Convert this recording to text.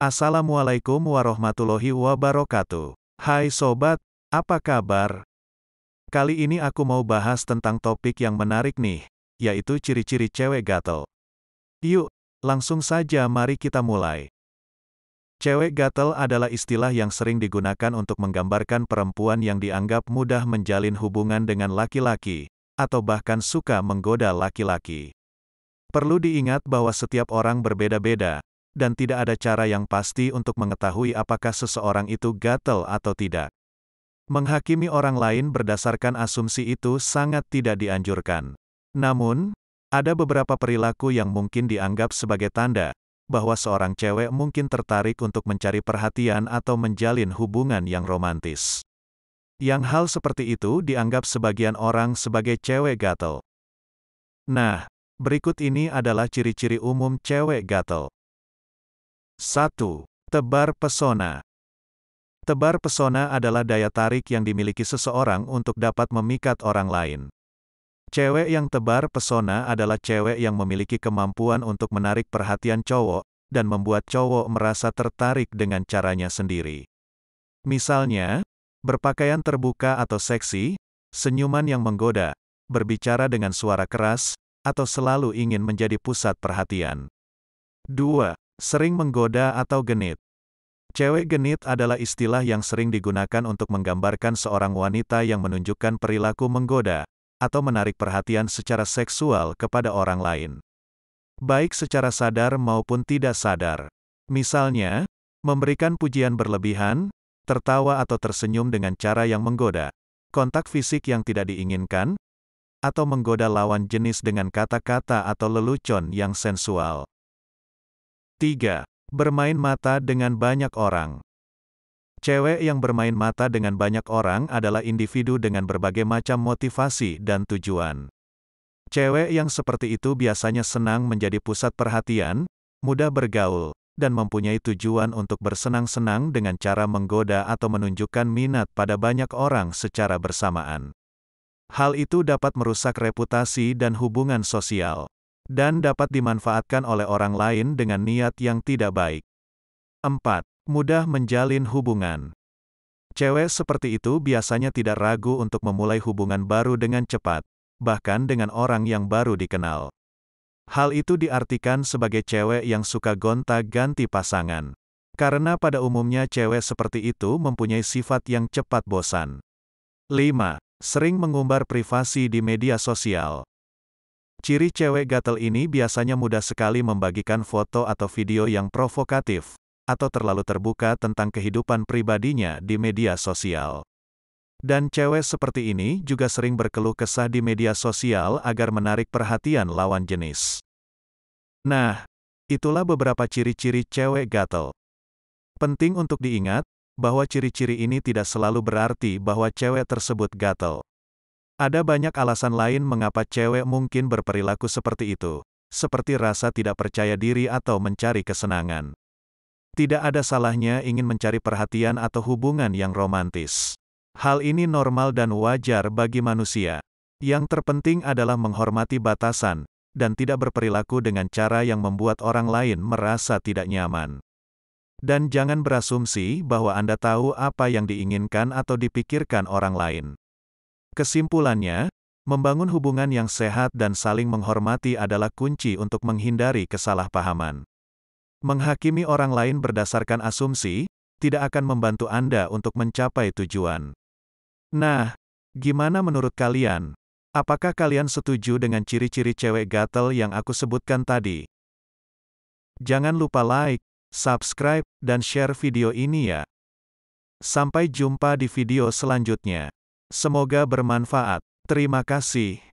Assalamualaikum warahmatullahi wabarakatuh. Hai sobat, apa kabar? Kali ini aku mau bahas tentang topik yang menarik nih, yaitu ciri-ciri cewek gatel. Yuk, langsung saja mari kita mulai. Cewek gatel adalah istilah yang sering digunakan untuk menggambarkan perempuan yang dianggap mudah menjalin hubungan dengan laki-laki, atau bahkan suka menggoda laki-laki. Perlu diingat bahwa setiap orang berbeda-beda, dan tidak ada cara yang pasti untuk mengetahui apakah seseorang itu gatel atau tidak. Menghakimi orang lain berdasarkan asumsi itu sangat tidak dianjurkan. Namun, ada beberapa perilaku yang mungkin dianggap sebagai tanda bahwa seorang cewek mungkin tertarik untuk mencari perhatian atau menjalin hubungan yang romantis. Yang hal seperti itu dianggap sebagian orang sebagai cewek gatel. Nah, berikut ini adalah ciri-ciri umum cewek gatel. 1. Tebar pesona. Tebar pesona adalah daya tarik yang dimiliki seseorang untuk dapat memikat orang lain. Cewek yang tebar pesona adalah cewek yang memiliki kemampuan untuk menarik perhatian cowok dan membuat cowok merasa tertarik dengan caranya sendiri. Misalnya, berpakaian terbuka atau seksi, senyuman yang menggoda, berbicara dengan suara keras, atau selalu ingin menjadi pusat perhatian. 2. Sering menggoda atau genit. Cewek genit adalah istilah yang sering digunakan untuk menggambarkan seorang wanita yang menunjukkan perilaku menggoda atau menarik perhatian secara seksual kepada orang lain, baik secara sadar maupun tidak sadar. Misalnya, memberikan pujian berlebihan, tertawa atau tersenyum dengan cara yang menggoda, kontak fisik yang tidak diinginkan, atau menggoda lawan jenis dengan kata-kata atau lelucon yang sensual. 3. Bermain mata dengan banyak orang. Cewek yang bermain mata dengan banyak orang adalah individu dengan berbagai macam motivasi dan tujuan. Cewek yang seperti itu biasanya senang menjadi pusat perhatian, mudah bergaul, dan mempunyai tujuan untuk bersenang-senang dengan cara menggoda atau menunjukkan minat pada banyak orang secara bersamaan. Hal itu dapat merusak reputasi dan hubungan sosial dan dapat dimanfaatkan oleh orang lain dengan niat yang tidak baik. 4. Mudah menjalin hubungan. Cewek seperti itu biasanya tidak ragu untuk memulai hubungan baru dengan cepat, bahkan dengan orang yang baru dikenal. Hal itu diartikan sebagai cewek yang suka gonta-ganti pasangan. Karena pada umumnya cewek seperti itu mempunyai sifat yang cepat bosan. 5. Sering mengumbar privasi di media sosial. Ciri cewek gatel ini biasanya mudah sekali membagikan foto atau video yang provokatif, atau terlalu terbuka tentang kehidupan pribadinya di media sosial. Dan cewek seperti ini juga sering berkeluh kesah di media sosial agar menarik perhatian lawan jenis. Nah, itulah beberapa ciri-ciri cewek gatel. Penting untuk diingat, bahwa ciri-ciri ini tidak selalu berarti bahwa cewek tersebut gatel. Ada banyak alasan lain mengapa cewek mungkin berperilaku seperti itu, seperti rasa tidak percaya diri atau mencari kesenangan. Tidak ada salahnya ingin mencari perhatian atau hubungan yang romantis. Hal ini normal dan wajar bagi manusia. Yang terpenting adalah menghormati batasan dan tidak berperilaku dengan cara yang membuat orang lain merasa tidak nyaman. Dan jangan berasumsi bahwa Anda tahu apa yang diinginkan atau dipikirkan orang lain. Kesimpulannya, membangun hubungan yang sehat dan saling menghormati adalah kunci untuk menghindari kesalahpahaman. Menghakimi orang lain berdasarkan asumsi tidak akan membantu Anda untuk mencapai tujuan. Nah, gimana menurut kalian? Apakah kalian setuju dengan ciri-ciri cewek gatel yang aku sebutkan tadi? Jangan lupa like, subscribe, dan share video ini ya. Sampai jumpa di video selanjutnya. Semoga bermanfaat. Terima kasih.